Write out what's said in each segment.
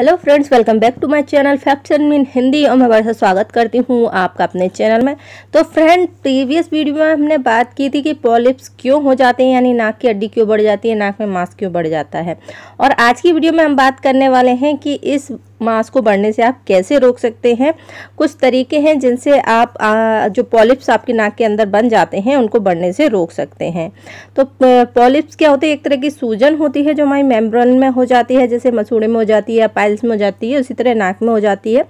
hello friends welcome back to my channel facts and mean Hindi और मैं बड़ा स्वागत करती हूँ आपका अपने चैनल में तो फ्रेंड प्रीवियस वीडियो में हमने बात की थी कि पॉलिप्स क्यों हो जाते हैं यानी नाक की हड्डी क्यों बढ़ जाती है नाक में मांस क्यों बढ़ जाता है और आज की वीडियो में हम बात करने वाले हैं कि इस मांस को बढ़ने से आप कैसे रोक सकते हैं कुछ तरीके हैं जिनसे आप आ, जो पॉलिप्स आपके नाक के अंदर बन जाते हैं उनको बढ़ने से रोक सकते हैं तो पॉलिप्स क्या होते हैं एक तरह की सूजन होती है जो हमारी मेम्ब्रन में हो जाती है जैसे मसूड़े में हो जाती है पाइल्स में हो जाती है उसी तरह नाक में हो जाती है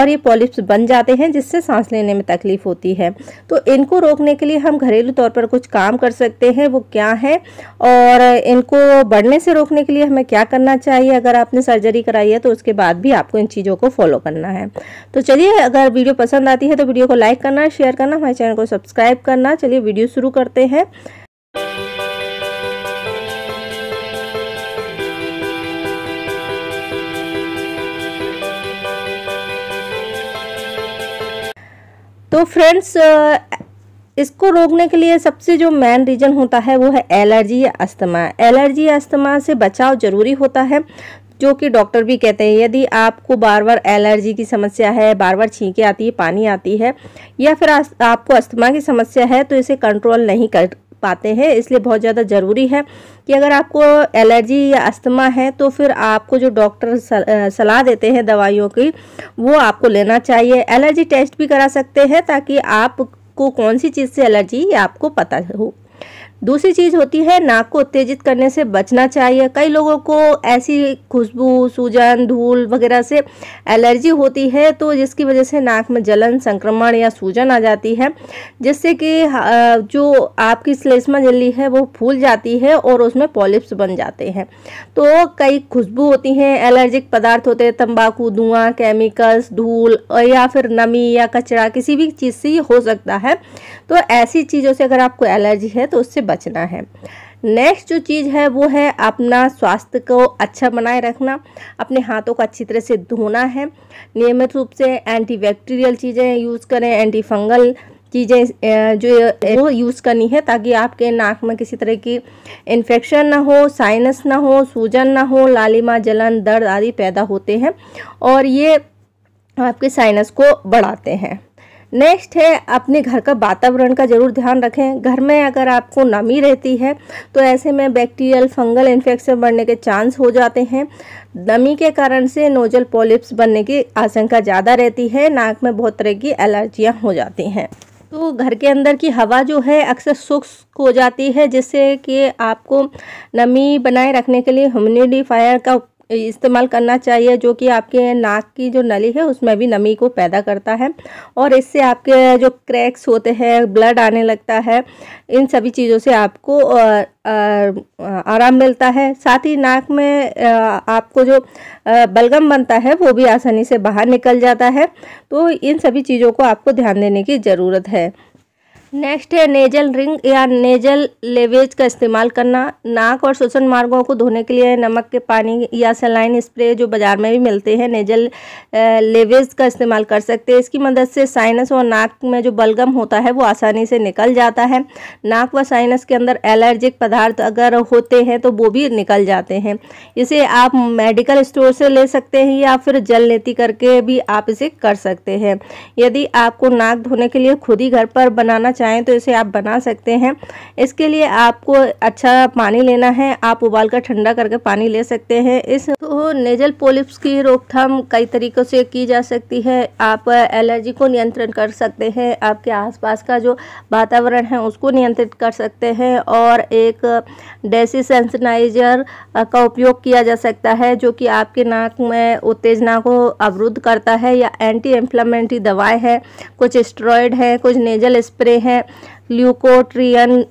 और ये पॉलिप्स बन जाते हैं जिससे सांस लेने में तकलीफ होती है तो इनको रोकने के लिए हम घरेलू तौर पर कुछ काम कर सकते हैं वो क्या है और इनको बढ़ने से रोकने के लिए हमें क्या करना चाहिए अगर आपने सर्जरी कराई है तो उसके बाद भी भी आपको इन चीज़ों को फॉलो करना है तो चलिए अगर वीडियो पसंद आती है तो वीडियो को लाइक करना शेयर करना हमारे चैनल को सब्सक्राइब करना चलिए वीडियो शुरू करते हैं तो फ्रेंड्स इसको रोकने के लिए सबसे जो मेन रीज़न होता है वो है एलर्जी या अस्थमा एलर्जी या अस्थमा से बचाव ज़रूरी होता है जो कि डॉक्टर भी कहते हैं यदि आपको बार बार एलर्जी की समस्या है बार बार छींके आती है पानी आती है या फिर आपको अस्थमा की समस्या है तो इसे कंट्रोल नहीं कर पाते हैं इसलिए बहुत ज़्यादा ज़रूरी है कि अगर आपको एलर्जी या अस्थमा है तो फिर आपको जो डॉक्टर सलाह देते हैं दवाइयों की वो आपको लेना चाहिए एलर्जी टेस्ट भी करा सकते हैं ताकि आपको कौन सी चीज़ से एलर्जी आपको पता हो दूसरी चीज़ होती है नाक को उत्तेजित करने से बचना चाहिए कई लोगों को ऐसी खुशबू सूजन धूल वगैरह से एलर्जी होती है तो जिसकी वजह से नाक में जलन संक्रमण या सूजन आ जाती है जिससे कि जो आपकी श्लेष्मा जल्दी है वो फूल जाती है और उसमें पॉलिप्स बन जाते हैं तो कई खुशबू होती हैं एलर्जिक पदार्थ होते हैं तंबाकू धुआं केमिकल्स धूल या फिर नमी या कचरा किसी भी चीज़ से हो सकता है तो ऐसी चीज़ों से अगर आपको एलर्जी है तो उससे बचना है नेक्स्ट जो चीज़ है वो है अपना स्वास्थ्य को अच्छा बनाए रखना अपने हाथों को अच्छी तरह से धोना है नियमित रूप से एंटीबैक्टीरियल चीज़ें यूज़ करें एंटी फंगल चीज़ें जो वो यूज़ करनी है ताकि आपके नाक में किसी तरह की इन्फेक्शन ना हो साइनस ना हो सूजन ना हो लालिमा जलन दर्द आदि पैदा होते हैं और ये आपके साइनस को बढ़ाते हैं नेक्स्ट है अपने घर का वातावरण का ज़रूर ध्यान रखें घर में अगर आपको नमी रहती है तो ऐसे में बैक्टीरियल फंगल इन्फेक्शन बढ़ने के चांस हो जाते हैं नमी के कारण से नोजल पॉलिप्स बनने की आशंका ज़्यादा रहती है नाक में बहुत तरह की एलर्जियाँ हो जाती हैं तो घर के अंदर की हवा जो है अक्सर शुष्क हो जाती है जिससे कि आपको नमी बनाए रखने के लिए ह्यूमिडिफायर का इस्तेमाल करना चाहिए जो कि आपके नाक की जो नली है उसमें भी नमी को पैदा करता है और इससे आपके जो क्रैक्स होते हैं ब्लड आने लगता है इन सभी चीज़ों से आपको आराम मिलता है साथ ही नाक में आपको जो बलगम बनता है वो भी आसानी से बाहर निकल जाता है तो इन सभी चीज़ों को आपको ध्यान देने की ज़रूरत है नेक्स्ट है नेजल रिंग या नेजल लेवेज का इस्तेमाल करना नाक और श्वसन मार्गों को धोने के लिए नमक के पानी या सलाइन स्प्रे जो बाज़ार में भी मिलते हैं नेजल लेवेज का इस्तेमाल कर सकते हैं इसकी मदद से साइनस और नाक में जो बलगम होता है वो आसानी से निकल जाता है नाक व साइनस के अंदर एलर्जिक पदार्थ अगर होते हैं तो वो भी निकल जाते हैं इसे आप मेडिकल स्टोर से ले सकते हैं या फिर जल लेती करके भी आप इसे कर सकते हैं यदि आपको नाक धोने के लिए खुद ही घर पर बनाना चाहें तो इसे आप बना सकते हैं इसके लिए आपको अच्छा पानी लेना है आप उबाल कर ठंडा करके पानी ले सकते हैं इस तो नेजल पोलिप्स की रोकथाम कई तरीक़ों से की जा सकती है आप एलर्जी को नियंत्रण कर सकते हैं आपके आसपास का जो वातावरण है उसको नियंत्रित कर सकते हैं और एक डेसी सेंसनाइजर का उपयोग किया जा सकता है जो कि आपके नाक में उत्तेजना को अवरुद्ध करता है या एंटी इंफ्लामेंट्री दवाएं हैं कुछ स्ट्रॉयड है कुछ नेजल स्प्रे हैं है ल्यूकोट्रियन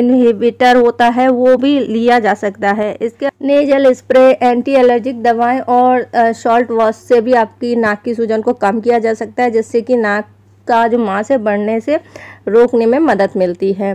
इनहिबिटर होता है वो भी लिया जा सकता है इसके नेजल स्प्रे एंटी एलर्जिक दवाएं और शॉल्ट वॉश से भी आपकी नाक की सूजन को कम किया जा सकता है जिससे कि नाक का जो मांस है बढ़ने से रोकने में मदद मिलती है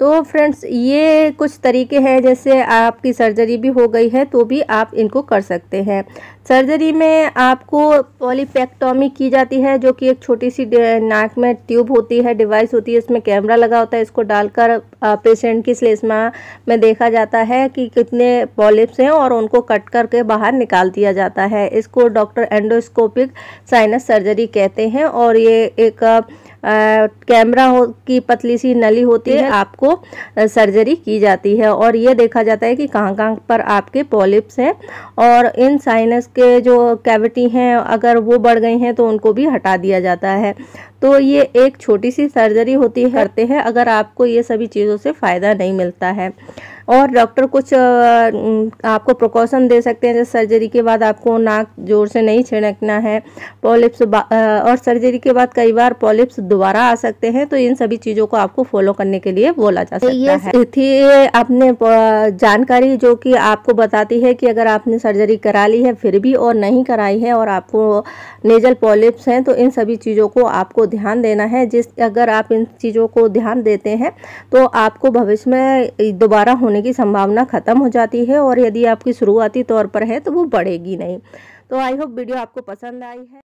तो फ्रेंड्स ये कुछ तरीके हैं जैसे आपकी सर्जरी भी हो गई है तो भी आप इनको कर सकते हैं सर्जरी में आपको पॉलीपेक्टोमी की जाती है जो कि एक छोटी सी नाक में ट्यूब होती है डिवाइस होती है इसमें कैमरा लगा होता है इसको डालकर पेशेंट की स्लेस्मा में देखा जाता है कि कितने पॉलिप्स हैं और उनको कट करके बाहर निकाल दिया जाता है इसको डॉक्टर एंडोस्कोपिक साइनस सर्जरी कहते हैं और ये एक कैमरा हो की पतली सी नली होती है आपको सर्जरी की जाती है और ये देखा जाता है कि कहाँ कहाँ पर आपके पॉलिप्स हैं और इन साइनस के जो कैविटी हैं अगर वो बढ़ गई हैं तो उनको भी हटा दिया जाता है तो ये एक छोटी सी सर्जरी होती है करते हैं अगर आपको ये सभी चीज़ों से फ़ायदा नहीं मिलता है और डॉक्टर कुछ आपको प्रिकॉशन दे सकते हैं जैसे सर्जरी के बाद आपको नाक जोर से नहीं छिड़कना है पॉलिप्स और सर्जरी के बाद कई बार पॉलिप्स दोबारा आ सकते हैं तो इन सभी चीज़ों को आपको फॉलो करने के लिए बोला जा सकता ये है थी आपने जानकारी जो कि आपको बताती है कि अगर आपने सर्जरी करा ली है फिर भी और नहीं कराई है और आपको नेजल पॉलिप्स हैं तो इन सभी चीज़ों को आपको ध्यान देना है जिस अगर आप इन चीज़ों को ध्यान देते हैं तो आपको भविष्य में दोबारा होने की संभावना ख़त्म हो जाती है और यदि आपकी शुरुआती तौर पर है तो वो बढ़ेगी नहीं तो आई होप वीडियो आपको पसंद आई है